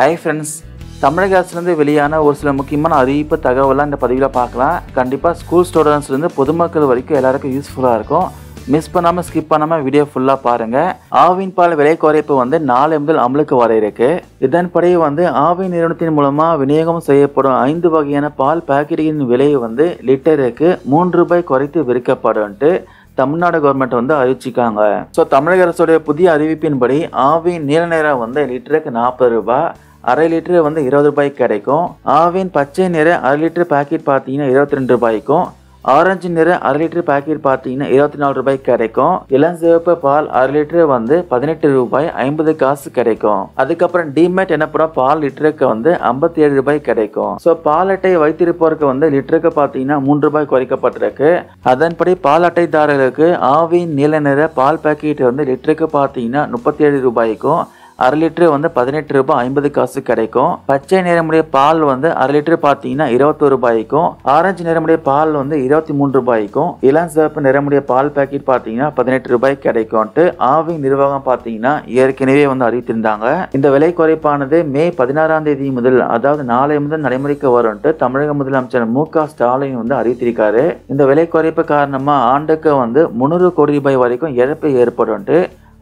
hi friends தமிழக அரசுலேருந்து வெளியான ஒரு சில முக்கியமான அறிவிப்பு தகவலாம் இந்த பதிவில் பார்க்கலாம் கண்டிப்பாக ஸ்கூல் ஸ்டூடெண்ட்ஸ்லேருந்து பொதுமக்கள் வரைக்கும் எல்லாருக்கும் யூஸ்ஃபுல்லாக இருக்கும் மிஸ் பண்ணாமல் ஸ்கிப் பண்ணாமல் வீடியோ ஃபுல்லாக பாருங்கள் ஆவின் பால் விலை குறைப்பு வந்து நாளை முதல் அமலுக்கு வர இருக்கு இதன்படி வந்து ஆவின் நிறுவனத்தின் மூலமாக விநியோகம் செய்யப்படும் ஐந்து வகையான பால் பேக்கெட்டின் விலை வந்து லிட்டருக்கு மூன்று ரூபாய் குறைத்து விற்கப்படும்ட்டு தமிழ்நாடு கவர்மெண்ட் வந்து அறிவிச்சிக்காங்க ஸோ தமிழக அரசுடைய புதிய அறிவிப்பின்படி ஆவின் நீல நேரம் வந்து லிட்டருக்கு நாற்பது ரூபாய் அரை லிட்டரு வந்து இருபது ரூபாய்க்கு கிடைக்கும் ஆவின் பச்சை நிற அரை லிட்டர் பேக்கெட் பார்த்தீங்கன்னா இருபத்தி ரெண்டு ரூபாய்க்கும் ஆரஞ்சு நிற அரை லிட்டர் பேக்கெட் பார்த்தீங்கன்னா இருபத்தி நாலு ரூபாய்க்கு கிடைக்கும் இளம் சிவப்பு பால் அரை லிட்டர் வந்து பதினெட்டு ரூபாய் ஐம்பது காசு கிடைக்கும் அதுக்கப்புறம் டிமேட் எனப்படும் பால் லிட்டருக்கு வந்து ஐம்பத்தி ஏழு ரூபாய் கிடைக்கும் ஸோ பால் அட்டை வைத்திருப்பவருக்கு வந்து லிட்டருக்கு பார்த்தீங்கன்னா மூன்று ரூபாய் குறைக்கப்பட்டிருக்கு அதன்படி பால் அட்டைதாரர்களுக்கு ஆவின் நீல நிற பால் பேக்கெட் வந்து லிட்டருக்கு பார்த்தீங்கன்னா முப்பத்தி ஏழு ரூபாய்க்கும் அரை லிட்டரு வந்து பதினெட்டு ரூபாய் ஐம்பது காசு கிடைக்கும் பச்சை நிறமுடைய பால் வந்து அரை லிட்டர் பார்த்தீங்கன்னா இருபத்தொரு ரூபாய்க்கும் ஆரஞ்சு நிறமுடைய பால் வந்து இருபத்தி மூணு ரூபாய்க்கும் இளம் சிவப்பு நிறமுடைய பால் பேக்கெட் பார்த்தீங்கன்னா பதினெட்டு ரூபாய் கிடைக்கும்ட்டு ஆவி நிர்வாகம் பார்த்தீங்கன்னா ஏற்கனவே வந்து அறிவித்திருந்தாங்க இந்த விலை குறைப்பானது மே பதினாறாம் தேதி முதல் அதாவது நாளை முதல் நடைமுறைக்கு வரும்ட்டு தமிழக முதலமைச்சர் மு க ஸ்டாலின் வந்து அறிவித்திருக்காரு இந்த விலை குறைப்பு காரணமாக ஆண்டுக்கு வந்து முந்நூறு கோடி ரூபாய் வரைக்கும் இழப்பு ஏற்படும்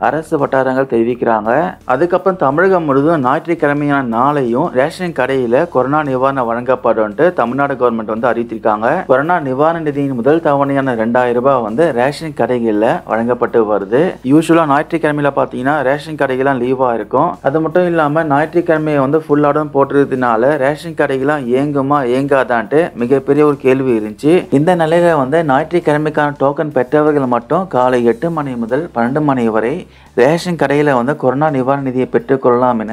அரசு வட்டாரங்கள் தெரிவிக்கிறாங்க அதுக்கப்புறம் தமிழகம் முழுவதும் ஞாயிற்றுக்கிழமையான நாளையும் ரேஷன் கடையில் கொரோனா நிவாரணம் வழங்கப்படும்ட்டு தமிழ்நாடு கவர்மெண்ட் வந்து அறிவித்திருக்காங்க கொரோனா நிவாரண நிதியின் முதல் தவணையான ரெண்டாயிரம் ரூபாய் வந்து ரேஷன் கடைகளில் வழங்கப்பட்டு வருது யூஸ்வலா ஞாயிற்றுக்கிழமையில பார்த்தீங்கன்னா ரேஷன் கடைகள்லாம் லீவாக இருக்கும் அது மட்டும் இல்லாமல் ஞாயிற்றுக்கிழமையை வந்து ஃபுல்லாடும் போட்டுறதுனால ரேஷன் கடைகள்லாம் இயங்குமா இயங்காதான்ட்டு மிகப்பெரிய ஒரு கேள்வி இருந்துச்சு இந்த நிலையில வந்து ஞாயிற்றுக்கிழமைக்கான டோக்கன் பெற்றவர்கள் மட்டும் காலை எட்டு மணி முதல் பன்னெண்டு மணி வரை ரேஷன் கடையில் வந்து கொரோனா நிவாரண நிதியை பெற்றுக்கொள்ளலாம் என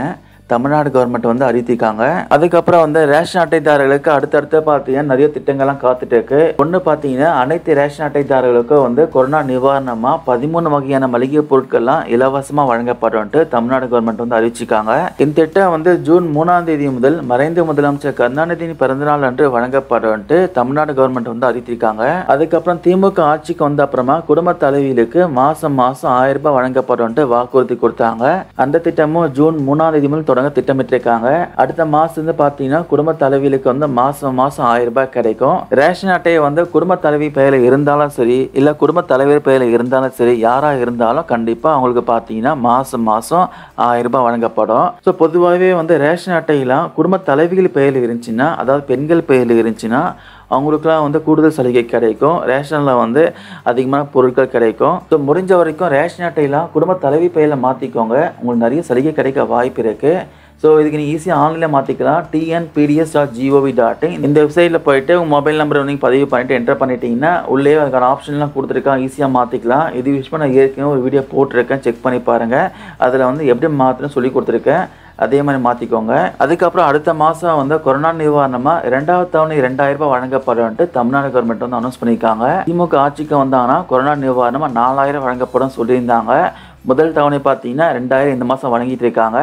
தமிழ்நாடு கவர்மெண்ட் வந்து அறிவித்திருக்காங்க அதுக்கப்புறம் வந்து ரேஷன் அட்டைதாரர்களுக்கு அடுத்தடுத்து பார்த்தீங்கன்னா நிறைய திட்டங்கள்லாம் காத்துட்டு இருக்கு ஒன்று பார்த்தீங்கன்னா அனைத்து ரேஷன் அட்டைதாரர்களுக்கும் வந்து கொரோனா நிவாரணமாக பதிமூணு வகையான மளிகை பொருட்கள்லாம் இலவசமாக வழங்கப்படும்ட்டு தமிழ்நாடு கவர்மெண்ட் வந்து அறிவிச்சிருக்காங்க இந்த திட்டம் வந்து ஜூன் மூணாம் தேதி முதல் மறைந்த முதலமைச்சர் கருணாநிதியின் பிறந்தநாள் அன்று வழங்கப்படும்ட்டு தமிழ்நாடு கவர்மெண்ட் வந்து அறிவித்திருக்காங்க அதுக்கப்புறம் திமுக ஆட்சிக்கு வந்த அப்புறமா குடும்ப தலைவிகளுக்கு மாசம் மாசம் ஆயிரம் ரூபாய் வழங்கப்படும்ட்டு வாக்குறுதி கொடுத்தாங்க அந்த திட்டமும் ஜூன் மூணாம் தேதி முதல் தொடங்க திட்டமிட்டிருக்காங்க அடுத்த வந்து பார்த்தீங்கன்னா குடும்ப தலைவிகளுக்கு வந்து மாதம் மாதம் ஆயிரம் ரூபாய் கிடைக்கும் ரேஷன் அட்டையை வந்து குடும்ப தலைவி பெயரில் இருந்தாலும் சரி இல்லை குடும்ப தலைவர் பெயரில் இருந்தாலும் சரி யாராக இருந்தாலும் கண்டிப்பாக அவங்களுக்கு பார்த்தீங்கன்னா மாதம் மாதம் ஆயிரம் ரூபாய் வழங்கப்படும் ஸோ பொதுவாகவே வந்து ரேஷன் அட்டையெல்லாம் குடும்ப தலைவிகள் பெயரில் இருந்துச்சுன்னா அதாவது பெண்கள் பெயரில் இருந்துச்சுன்னா அவங்களுக்குலாம் வந்து கூடுதல் சலுகை கிடைக்கும் ரேஷனில் வந்து அதிகமான பொருட்கள் கிடைக்கும் ஸோ முடிஞ்ச வரைக்கும் ரேஷன் அட்டையெல்லாம் குடும்ப தலைவி பெயரில் மாற்றிக்கோங்க உங்களுக்கு நிறைய சலுகை கிடைக்க வாய்ப்பு இருக்குது ஸோ இதுக்கு நீங்கள் ஈஸியாக ஆன்லைனில் மாற்றிக்கலாம் TNPDS dot G O V dot in இந்த வெப்சைட்டில் போயிட்டு உங்கள் மொபைல் நம்பரை நீங்கள் பதிவு பண்ணிவிட்டு என்டர் பண்ணிட்டீங்கன்னா உள்ளே அதுக்கான ஆப்ஷன்லாம் கொடுத்துருக்கா ஈஸியாக மாற்றிக்கலாம் இது விஷயமாக நான் ஏற்கனவே ஒரு வீடியோ போட்டிருக்கேன் செக் பண்ணி பாருங்கள் அதில் வந்து எப்படி மாற்றணும் சொல்லி கொடுத்துருக்கேன் அதே மாதிரி மாற்றிக்கோங்க அதுக்கப்புறம் அடுத்த மாதம் வந்து கொரோனா நிவாரணமாக ரெண்டாவது தவணை ரூபாய் வழங்கப்படும்ட்டு தமிழ்நாடு கவர்மெண்ட் வந்து அனௌன்ஸ் பண்ணியிருக்காங்க திமுக ஆட்சிக்கு வந்தாங்கன்னா கொரோனா நிவாரணமாக நாலாயிரம் வழங்கப்படும் சொல்லியிருந்தாங்க முதல் தவணை பார்த்தீங்கன்னா ரெண்டாயிரம் இந்த மாதம் வழங்கிட்டு இருக்காங்க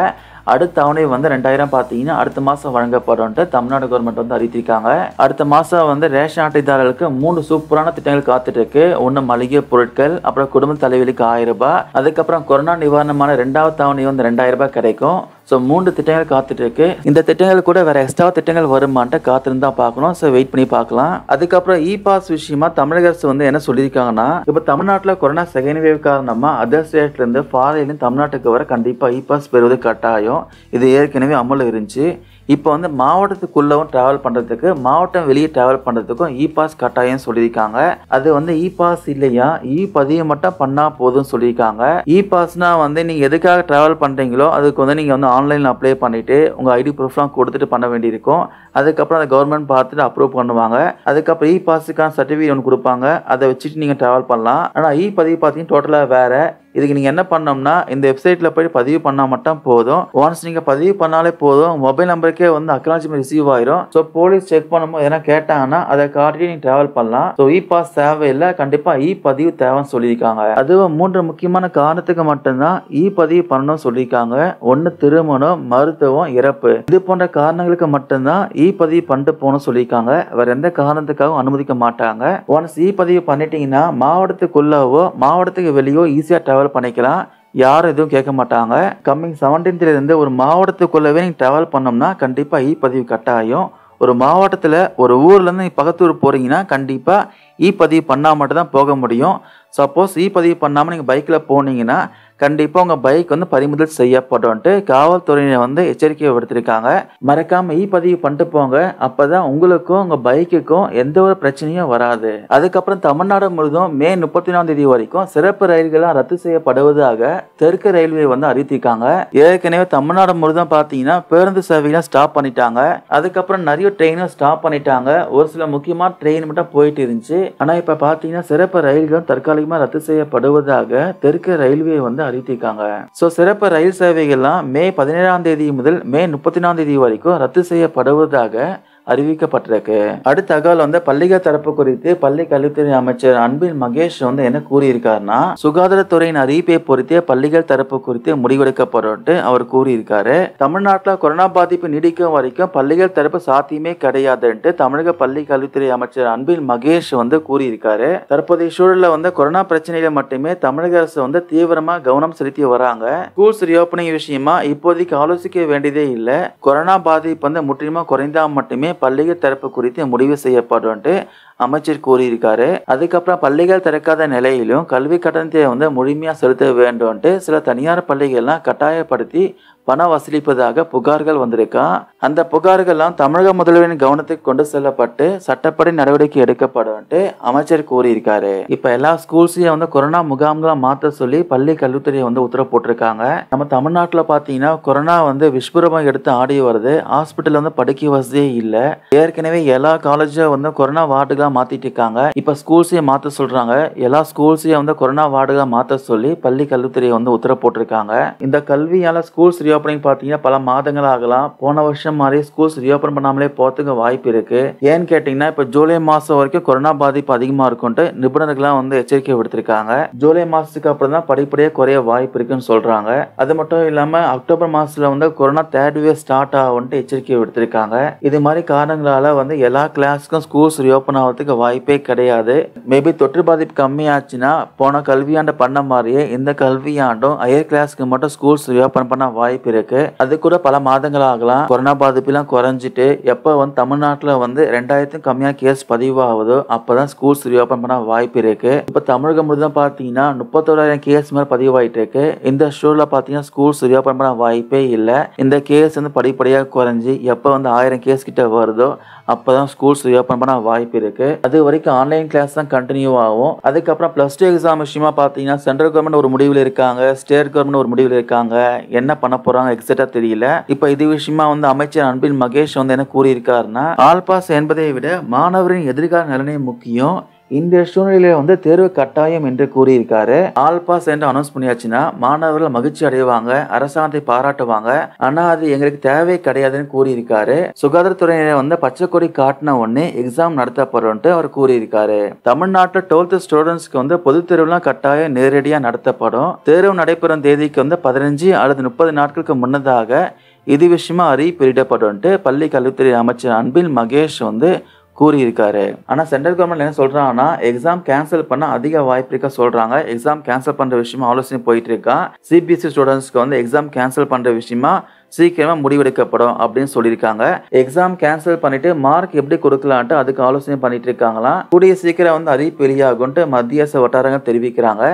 அடுத்த தவணை வந்து ரெண்டாயிரம் பார்த்தீங்கன்னா அடுத்த மாதம் வழங்கப்படும்ட்டு தமிழ்நாடு கவர்மெண்ட் வந்து அறிவித்திருக்காங்க அடுத்த மாதம் வந்து ரேஷன் அட்டைதாரர்களுக்கு மூணு சூப்பரான திட்டங்கள் காத்துட்டு இருக்கு ஒன்று மளிகை பொருட்கள் அப்புறம் குடும்ப தலைவலுக்கு ஆயிரம் ரூபாய் அதுக்கப்புறம் கொரோனா நிவாரணமான ரெண்டாவது தவணை வந்து ரெண்டாயிரம் ரூபாய் கிடைக்கும் ஸோ மூன்று திட்டங்கள் இருக்கு இந்த திட்டங்கள் கூட வேறு எக்ஸ்ட்ரா திட்டங்கள் வருமான்ட்டு காத்திருந்து தான் பார்க்கணும் ஸோ வெயிட் பண்ணி பார்க்கலாம் அதுக்கப்புறம் இ பாஸ் விஷயமா தமிழக அரசு வந்து என்ன சொல்லியிருக்காங்கன்னா இப்போ தமிழ்நாட்டில் கொரோனா செகண்ட் வேவ் காரணமாக அதர் ஸ்டேட்லேருந்து ஃபாரின்லேருந்து தமிழ்நாட்டுக்கு வர கண்டிப்பாக இ பாஸ் பெறுவது கட்டாயம் இது ஏற்கனவே அமல் இருந்துச்சு இப்போ வந்து மாவட்டத்துக்குள்ளவும் ட்ராவல் பண்ணுறதுக்கு மாவட்டம் வெளியே ட்ராவல் பண்ணுறதுக்கும் இ பாஸ் கட்டாயம் சொல்லியிருக்காங்க அது வந்து இ பாஸ் இல்லையா இ பதிவு மட்டும் பண்ணால் போதும்னு சொல்லியிருக்காங்க இ பாஸ்னால் வந்து நீங்கள் எதுக்காக ட்ராவல் பண்ணுறீங்களோ அதுக்கு வந்து நீங்கள் வந்து ஆன்லைனில் அப்ளை பண்ணிவிட்டு உங்கள் ஐடி ப்ரூஃப்லாம் கொடுத்துட்டு பண்ண வேண்டியிருக்கும் அதுக்கப்புறம் அதை கவர்மெண்ட் பார்த்துட்டு அப்ரூவ் பண்ணுவாங்க அதுக்கப்புறம் இ பாஸுக்கான சர்டிஃபிகேட் ஒன்று கொடுப்பாங்க அதை வச்சுட்டு நீங்கள் ட்ராவல் பண்ணலாம் ஆனால் இ பதிவு பார்த்தீங்கன்னா டோட்டலாக வேறு இதுக்கு நீங்கள் என்ன பண்ணோம்னா இந்த வெப்சைட்டில் போய் பதிவு பண்ணால் மட்டும் போதும் ஒன்ஸ் நீங்கள் பதிவு பண்ணாலே போதும் மொபைல் நம்பருக்கே வந்து அக்னாலஜ்மெண்ட் ரிசீவ் ஆயிரும் ஸோ போலீஸ் செக் பண்ணும்போது எதனா கேட்டாங்கன்னா அதை காட்டி நீங்கள் ட்ராவல் பண்ணலாம் ஸோ இ பாஸ் தேவையில்லை கண்டிப்பாக இ பதிவு தேவைன்னு சொல்லியிருக்காங்க அதுவும் மூன்று முக்கியமான காரணத்துக்கு மட்டும்தான் இ பதிவு பண்ணணும்னு சொல்லியிருக்காங்க ஒன்று திருமணம் மருத்துவம் இறப்பு இது போன்ற காரணங்களுக்கு மட்டும்தான் இ பதிவு பண்ணிட்டு போகணும்னு சொல்லியிருக்காங்க வேற எந்த காரணத்துக்காகவும் அனுமதிக்க மாட்டாங்க ஒன்ஸ் இ பதிவு பண்ணிட்டீங்கன்னா மாவட்டத்துக்குள்ளவோ மாவட்டத்துக்கு வெளியோ ஈஸியாக ட்ராவல் ட்ராவல் பண்ணிக்கலாம் யாரும் எதுவும் கேட்க மாட்டாங்க கம்மிங் செவன்டீன்த்லேருந்து ஒரு மாவட்டத்துக்குள்ளவே நீங்கள் ட்ராவல் பண்ணோம்னா கண்டிப்பாக இ பதிவு கட்டாயம் ஒரு மாவட்டத்தில் ஒரு ஊர்லேருந்து நீங்கள் பக்கத்தூர் போகிறீங்கன்னா கண்டிப்பாக இ பதிவு பண்ணால் மட்டும்தான் போக முடியும் சப்போஸ் இ பதிவு பண்ணாமல் நீங்கள் பைக்கில் போனீங்கன்னா கண்டிப்பாக உங்கள் பைக் வந்து பறிமுதல் செய்யப்படும்ட்டு காவல்துறையினர் வந்து எச்சரிக்கை விடுத்திருக்காங்க மறக்காமல் இ பதிவு பண்ணிட்டு போங்க அப்போ தான் உங்களுக்கும் உங்கள் பைக்குக்கும் எந்த ஒரு பிரச்சனையும் வராது அதுக்கப்புறம் தமிழ்நாடு முழுதும் மே நாலாம் தேதி வரைக்கும் சிறப்பு ரயில்களாக ரத்து செய்யப்படுவதாக தெற்கு ரயில்வே வந்து அறிவித்திருக்காங்க ஏற்கனவே தமிழ்நாடு முழுதும் பார்த்தீங்கன்னா பேருந்து சேவையெல்லாம் ஸ்டாப் பண்ணிட்டாங்க அதுக்கப்புறம் நிறைய ட்ரெயினும் ஸ்டாப் பண்ணிட்டாங்க ஒரு சில முக்கியமான ட்ரெயின் மட்டும் போயிட்டு இருந்துச்சு ஆனால் இப்போ பார்த்தீங்கன்னா சிறப்பு ரயில்கள் தற்காலிகமாக ரத்து செய்யப்படுவதாக தெற்கு ரயில்வே வந்து அறிவித்திருக்காங்க ஸோ சிறப்பு ரயில் சேவைகள்லாம் மே பதினேழாம் தேதி முதல் மே முப்பத்தி நாலாம் தேதி வரைக்கும் ரத்து செய்யப்படுவதாக அறிவிக்கப்பட்டிருக்கு அடுத்த தகவல் வந்து பள்ளிகள் தரப்பு குறித்து பள்ளி கல்வித்துறை அமைச்சர் அன்பில் மகேஷ் வந்து என்ன கூறியிருக்காருன்னா சுகாதாரத்துறையின் அறிவிப்பை பொறுத்தே பள்ளிகள் தரப்பு குறித்து முடிவெடுக்கப்படும் அவர் கூறியிருக்காரு தமிழ்நாட்டில் கொரோனா பாதிப்பு நீடிக்கும் வரைக்கும் பள்ளிகள் தரப்பு சாத்தியமே கிடையாதுன்ட்டு தமிழக பள்ளி கல்வித்துறை அமைச்சர் அன்பில் மகேஷ் வந்து கூறியிருக்காரு தற்போதைய சூழலில் வந்து கொரோனா பிரச்சனையில மட்டுமே தமிழக அரசு வந்து தீவிரமா கவனம் செலுத்தி வராங்க ஸ்கூல்ஸ் ரீஓபனிங் விஷயமா இப்போதைக்கு ஆலோசிக்க வேண்டியதே இல்லை கொரோனா பாதிப்பு வந்து முற்றிலுமா குறைந்தா மட்டுமே பள்ளிகள் திறப்பு குறித்து முடிவு செய்யப்படும் அமைச்சர் கூறியிருக்காரு அதுக்கப்புறம் பள்ளிகள் திறக்காத நிலையிலும் கல்வி கட்டணத்தை வந்து முழுமையாக செலுத்த வேண்டும்ட்டு சில தனியார் பள்ளிகள்லாம் கட்டாயப்படுத்தி பணம் வசூலிப்பதாக புகார்கள் வந்திருக்கா அந்த புகார்கள்லாம் தமிழக முதல்வரின் கவனத்துக்கு கொண்டு செல்லப்பட்டு சட்டப்படி நடவடிக்கை எடுக்கப்படும்ட்டு அமைச்சர் கூறியிருக்காரு இப்ப எல்லா ஸ்கூல்ஸையும் வந்து கொரோனா முகாம்களாம் மாற்ற சொல்லி பள்ளி கல்வித்துறையை வந்து உத்தரவு போட்டிருக்காங்க நம்ம தமிழ்நாட்டில் பார்த்தீங்கன்னா கொரோனா வந்து விஷ்புரமாக எடுத்து ஆடி வருது ஹாஸ்பிட்டல் வந்து படுக்க வசதியே இல்லை ஏற்கனவே எல்லா காலேஜும் வந்து கொரோனா வார்டுகளாக வார்டாக மாற்றிட்டு இப்போ ஸ்கூல்ஸையும் மாற்ற சொல்கிறாங்க எல்லா ஸ்கூல்ஸையும் வந்து கொரோனா வார்டாக மாற்ற சொல்லி பள்ளி கல்வித்துறையை வந்து உத்தரவு போட்டிருக்காங்க இந்த கல்வியால் ஸ்கூல்ஸ் ரீஓப்பனிங் பார்த்தீங்கன்னா பல மாதங்கள் ஆகலாம் போன வருஷம் மாதிரி ஸ்கூல்ஸ் ரீஓப்பன் பண்ணாமலே போகிறதுக்கு வாய்ப்பு இருக்குது ஏன்னு கேட்டிங்கன்னா இப்போ ஜூலை மாதம் வரைக்கும் கொரோனா பாதிப்பு அதிகமாக இருக்கும்ன்ட்டு நிபுணர்கள்லாம் வந்து எச்சரிக்கை விடுத்திருக்காங்க ஜூலை மாதத்துக்கு அப்புறம் தான் படிப்படியாக குறைய வாய்ப்பு இருக்குன்னு சொல்கிறாங்க அது மட்டும் இல்லாமல் அக்டோபர் மாதத்தில் வந்து கொரோனா தேர்ட் வேவ் ஸ்டார்ட் ஆகும்ட்டு எச்சரிக்கை விடுத்திருக்காங்க இது மாதிரி காரணங்களால் வந்து எல்லா கிளாஸுக்கும் ஸ்கூல்ஸ் ரீஓப்பன் ஆகிறதுக்கு வரத்துக்கு வாய்ப்பே கிடையாது மேபி தொற்று பாதிப்பு கம்மியாச்சுன்னா போன கல்வியாண்டு பண்ண மாதிரியே இந்த கல்வியாண்டும் ஹையர் கிளாஸ்க்கு மட்டும் ஸ்கூல்ஸ் ஓப்பன் பண்ண வாய்ப்பு இருக்கு அது கூட பல மாதங்கள் ஆகலாம் கொரோனா பாதிப்புலாம் குறைஞ்சிட்டு எப்போ வந்து தமிழ்நாட்டில் வந்து ரெண்டாயிரத்துக்கும் கம்மியாக கேஸ் பதிவாகுதோ அப்போ தான் ஸ்கூல்ஸ் ரீஓப்பன் பண்ண வாய்ப்பு இருக்கு இப்போ தமிழகம் முழுதும் பார்த்தீங்கன்னா முப்பத்தோராயிரம் கேஸ் மாதிரி பதிவாயிட்டு இருக்கு இந்த ஷூரில் பார்த்தீங்கன்னா ஸ்கூல்ஸ் ரீஓப்பன் பண்ண வாய்ப்பே இல்லை இந்த கேஸ் வந்து படிப்படியாக குறைஞ்சி எப்போ வந்து ஆயிரம் கேஸ் கிட்ட வருதோ அப்போ தான் ஸ்கூல்ஸ் ஓப்பன் பண்ண வாய்ப்பு இருக்குது அது வரைக்கும் ஆன்லைன் கிளாஸ் தான் கண்டினியூ ஆகும் அதுக்கப்புறம் ப்ளஸ் டூ எக்ஸாம் விஷயமா பார்த்தீங்கன்னா சென்ட்ரல் கவர்மெண்ட் ஒரு முடிவில் இருக்காங்க ஸ்டேட் கவர்மெண்ட் ஒரு முடிவில் இருக்காங்க என்ன பண்ண போகிறாங்க எக்ஸாக்டாக தெரியல இப்போ இது விஷயமா வந்து அமைச்சர் அன்பில் மகேஷ் வந்து என்ன கூறியிருக்காருன்னா ஆல்பாஸ் என்பதை விட மாணவரின் எதிர்கால நலனே முக்கியம் இந்த சூழ்நிலையில வந்து தேர்வு கட்டாயம் என்று கூறியிருக்காரு ஆல் பாஸ் என்று அனௌன்ஸ் பண்ணியாச்சுன்னா மாணவர்கள் மகிழ்ச்சி அடைவாங்க அரசாங்கத்தை பாராட்டுவாங்க ஆனா அது எங்களுக்கு தேவை கிடையாதுன்னு கூறியிருக்காரு சுகாதாரத்துறையினர் வந்து பச்சை கொடி காட்டின உடனே எக்ஸாம் நடத்தப்படும்ட்டு அவர் கூறியிருக்காரு தமிழ்நாட்டில் டுவெல்த் ஸ்டூடெண்ட்ஸ்க்கு வந்து பொது தேர்வுலாம் கட்டாயம் நேரடியாக நடத்தப்படும் தேர்வு நடைபெறும் தேதிக்கு வந்து பதினஞ்சு அல்லது முப்பது நாட்களுக்கு முன்னதாக இது விஷயமா அறிவிப்பிடப்படும்ட்டு பள்ளி கல்வித்துறை அமைச்சர் அன்பில் மகேஷ் வந்து கூறியிருக்காரு ஆனால் சென்ட்ரல் கவர்மெண்ட் என்ன சொல்கிறாங்கன்னா எக்ஸாம் கேன்சல் பண்ண அதிக வாய்ப்பு இருக்க சொல்கிறாங்க எக்ஸாம் கேன்சல் பண்ணுற விஷயமா ஆலோசனை போயிட்டு இருக்கா சிபிஎஸ்சி ஸ்டூடெண்ட்ஸ்க்கு e வந்து எக்ஸாம் கேன்சல் பண்ணுற விஷயமா சீக்கிரமாக முடிவெடுக்கப்படும் அப்படின்னு சொல்லியிருக்காங்க எக்ஸாம் கேன்சல் பண்ணிட்டு மார்க் எப்படி கொடுக்கலான்ட்டு அதுக்கு ஆலோசனை பண்ணிட்டு இருக்காங்களாம் கூடிய சீக்கிரம் வந்து அறிவிப்பு வெளியாகும்ட்டு மத்திய அரசு வட்டாரங்கள் தெரிவிக்கிறாங்க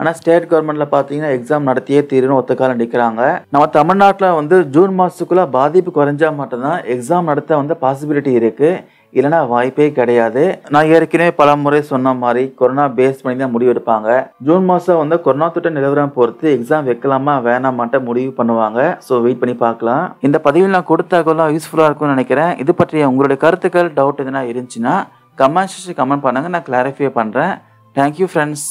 ஆனால் ஸ்டேட் கவர்மெண்ட்ல பார்த்தீங்கன்னா எக்ஸாம் நடத்தியே தீரும்னு ஒத்தக்கால நிற்கிறாங்க நம்ம தமிழ்நாட்டில் வந்து ஜூன் மாதத்துக்குள்ளே பாதிப்பு குறைஞ்சா மட்டும்தான் எக்ஸாம் நடத்த வந்து பாசிபிலிட்டி இருக்குது இல்லைனா வாய்ப்பே கிடையாது நான் ஏற்கனவே பல முறை சொன்ன மாதிரி கொரோனா பேஸ் பண்ணி தான் முடிவு எடுப்பாங்க ஜூன் மாதம் வந்து கொரோனா தொற்று நிலவரம் பொறுத்து எக்ஸாம் வைக்கலாமா வேணாமாட்ட முடிவு பண்ணுவாங்க ஸோ வெயிட் பண்ணி பார்க்கலாம் இந்த பதிவில் நான் கொடுத்தாக்கெல்லாம் யூஸ்ஃபுல்லாக இருக்கும்னு நினைக்கிறேன் இது பற்றிய உங்களுடைய கருத்துக்கள் டவுட் எதுனா இருந்துச்சுன்னா கமெண்ட் கமெண்ட் பண்ணுங்கள் நான் கிளாரிஃபை பண்ணுறேன் தேங்க்யூ ஃப்ரெண்ட்ஸ்